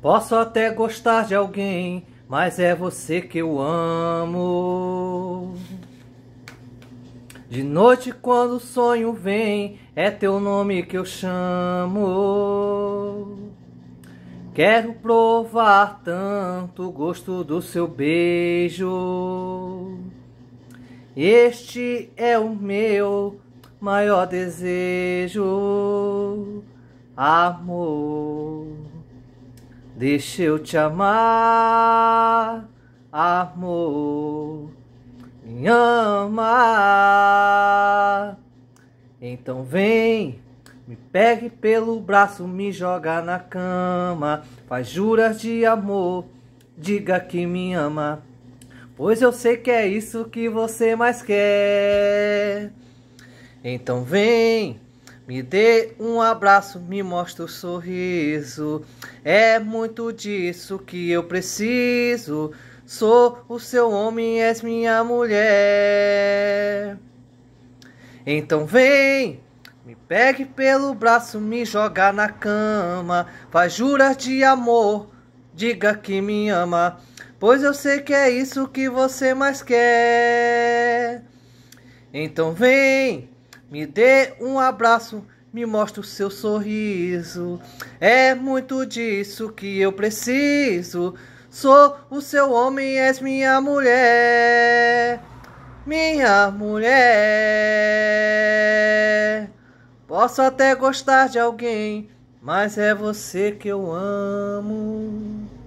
Posso até gostar de alguém, mas é você que eu amo. De noite quando o sonho vem, é teu nome que eu chamo. Quero provar tanto o gosto do seu beijo. Este é o meu maior desejo, amor. Deixa eu te amar, amor, me ama. Então vem, me pegue pelo braço, me joga na cama, faz juras de amor, diga que me ama. Pois eu sei que é isso que você mais quer. Então vem, me dê um abraço, me mostra o um sorriso. É muito disso que eu preciso. Sou o seu homem, és minha mulher. Então vem, me pegue pelo braço, me joga na cama. Faz juras de amor, diga que me ama. Pois eu sei que é isso que você mais quer. Então vem. Me dê um abraço, me mostre o seu sorriso. É muito disso que eu preciso. Sou o seu homem, és minha mulher. Minha mulher. Posso até gostar de alguém, mas é você que eu amo.